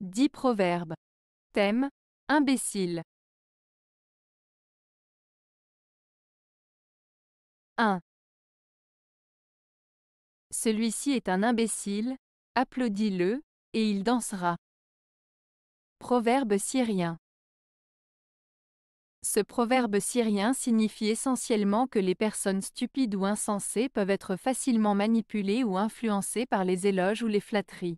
10 proverbes. Thème Imbécile. 1. Celui-ci est un imbécile, applaudis-le, et il dansera. Proverbe syrien. Ce proverbe syrien signifie essentiellement que les personnes stupides ou insensées peuvent être facilement manipulées ou influencées par les éloges ou les flatteries.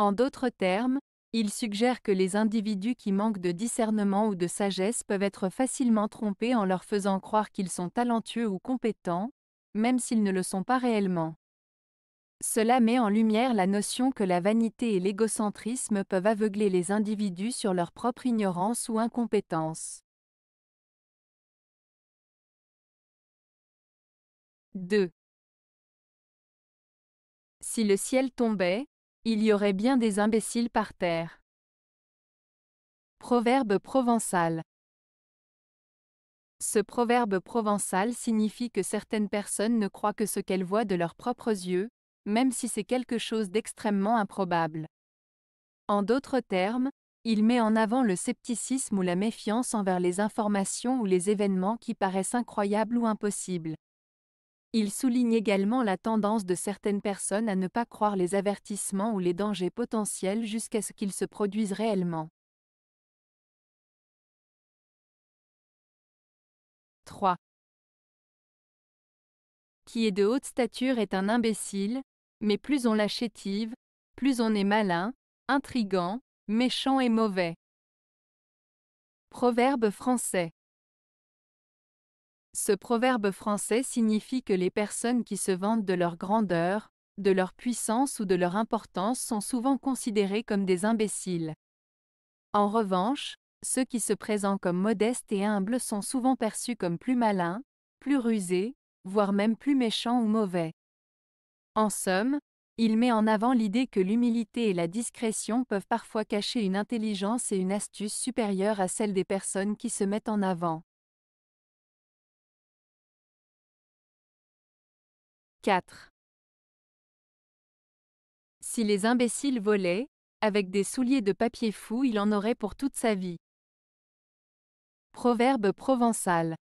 En d'autres termes, il suggère que les individus qui manquent de discernement ou de sagesse peuvent être facilement trompés en leur faisant croire qu'ils sont talentueux ou compétents, même s'ils ne le sont pas réellement. Cela met en lumière la notion que la vanité et l'égocentrisme peuvent aveugler les individus sur leur propre ignorance ou incompétence. 2. Si le ciel tombait, il y aurait bien des imbéciles par terre. Proverbe provençal Ce proverbe provençal signifie que certaines personnes ne croient que ce qu'elles voient de leurs propres yeux, même si c'est quelque chose d'extrêmement improbable. En d'autres termes, il met en avant le scepticisme ou la méfiance envers les informations ou les événements qui paraissent incroyables ou impossibles. Il souligne également la tendance de certaines personnes à ne pas croire les avertissements ou les dangers potentiels jusqu'à ce qu'ils se produisent réellement. 3. Qui est de haute stature est un imbécile, mais plus on l'achétive, plus on est malin, intrigant, méchant et mauvais. Proverbe français. Ce proverbe français signifie que les personnes qui se vantent de leur grandeur, de leur puissance ou de leur importance sont souvent considérées comme des imbéciles. En revanche, ceux qui se présentent comme modestes et humbles sont souvent perçus comme plus malins, plus rusés, voire même plus méchants ou mauvais. En somme, il met en avant l'idée que l'humilité et la discrétion peuvent parfois cacher une intelligence et une astuce supérieures à celles des personnes qui se mettent en avant. 4. Si les imbéciles volaient, avec des souliers de papier fou il en aurait pour toute sa vie. Proverbe provençal.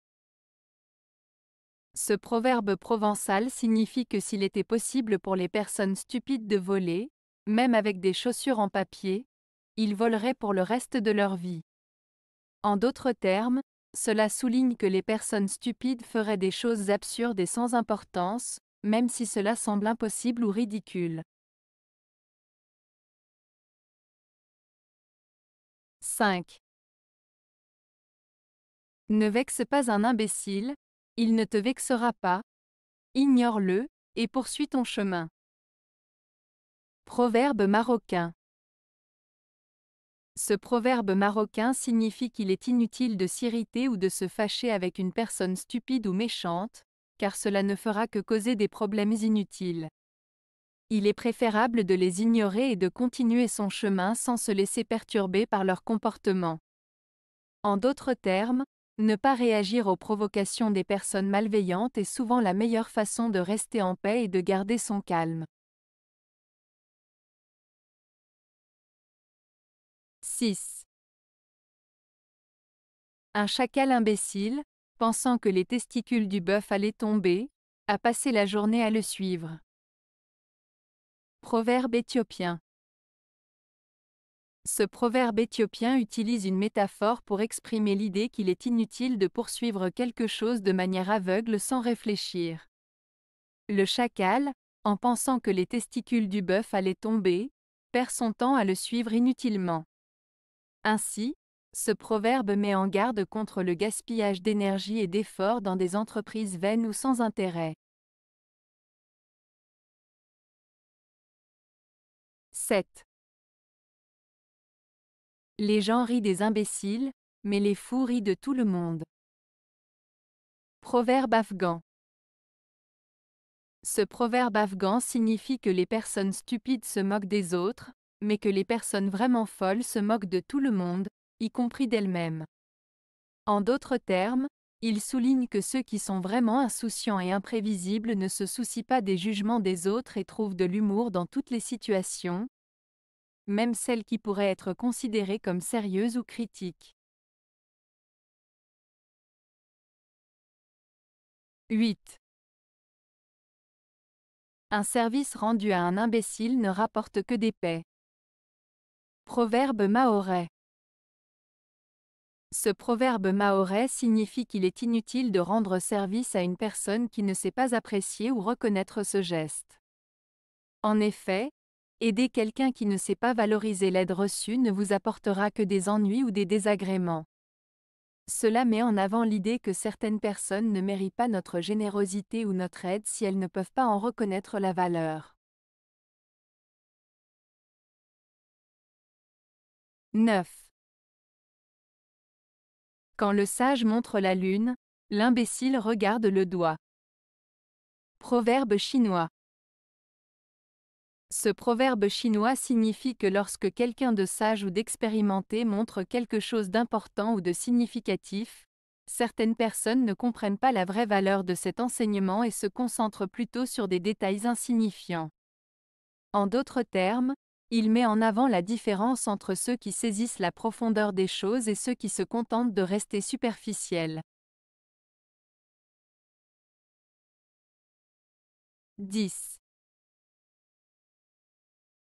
Ce proverbe provençal signifie que s'il était possible pour les personnes stupides de voler, même avec des chaussures en papier, ils voleraient pour le reste de leur vie. En d'autres termes, cela souligne que les personnes stupides feraient des choses absurdes et sans importance, même si cela semble impossible ou ridicule. 5. Ne vexe pas un imbécile, il ne te vexera pas. Ignore-le, et poursuis ton chemin. Proverbe marocain Ce proverbe marocain signifie qu'il est inutile de s'irriter ou de se fâcher avec une personne stupide ou méchante, car cela ne fera que causer des problèmes inutiles. Il est préférable de les ignorer et de continuer son chemin sans se laisser perturber par leur comportement. En d'autres termes, ne pas réagir aux provocations des personnes malveillantes est souvent la meilleure façon de rester en paix et de garder son calme. 6. Un chacal imbécile, pensant que les testicules du bœuf allaient tomber, a passé la journée à le suivre. Proverbe éthiopien Ce proverbe éthiopien utilise une métaphore pour exprimer l'idée qu'il est inutile de poursuivre quelque chose de manière aveugle sans réfléchir. Le chacal, en pensant que les testicules du bœuf allaient tomber, perd son temps à le suivre inutilement. Ainsi, ce proverbe met en garde contre le gaspillage d'énergie et d'efforts dans des entreprises vaines ou sans intérêt. 7. Les gens rient des imbéciles, mais les fous rient de tout le monde. Proverbe afghan. Ce proverbe afghan signifie que les personnes stupides se moquent des autres, mais que les personnes vraiment folles se moquent de tout le monde, y compris d'elle-même. En d'autres termes, il souligne que ceux qui sont vraiment insouciants et imprévisibles ne se soucient pas des jugements des autres et trouvent de l'humour dans toutes les situations, même celles qui pourraient être considérées comme sérieuses ou critiques. 8. Un service rendu à un imbécile ne rapporte que des paix. Proverbe mahorais. Ce proverbe maorais signifie qu'il est inutile de rendre service à une personne qui ne sait pas apprécier ou reconnaître ce geste. En effet, aider quelqu'un qui ne sait pas valoriser l'aide reçue ne vous apportera que des ennuis ou des désagréments. Cela met en avant l'idée que certaines personnes ne méritent pas notre générosité ou notre aide si elles ne peuvent pas en reconnaître la valeur. 9. Quand le sage montre la lune, l'imbécile regarde le doigt. Proverbe chinois. Ce proverbe chinois signifie que lorsque quelqu'un de sage ou d'expérimenté montre quelque chose d'important ou de significatif, certaines personnes ne comprennent pas la vraie valeur de cet enseignement et se concentrent plutôt sur des détails insignifiants. En d'autres termes, il met en avant la différence entre ceux qui saisissent la profondeur des choses et ceux qui se contentent de rester superficiels. 10.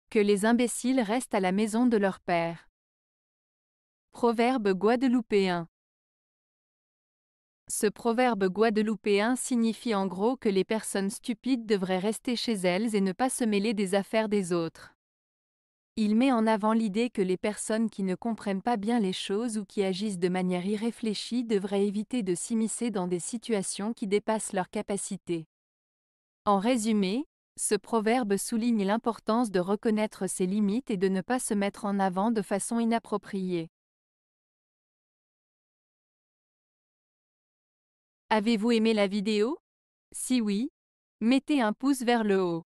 Que les imbéciles restent à la maison de leur père. Proverbe guadeloupéen. Ce proverbe guadeloupéen signifie en gros que les personnes stupides devraient rester chez elles et ne pas se mêler des affaires des autres. Il met en avant l'idée que les personnes qui ne comprennent pas bien les choses ou qui agissent de manière irréfléchie devraient éviter de s'immiscer dans des situations qui dépassent leurs capacités. En résumé, ce proverbe souligne l'importance de reconnaître ses limites et de ne pas se mettre en avant de façon inappropriée. Avez-vous aimé la vidéo Si oui, mettez un pouce vers le haut.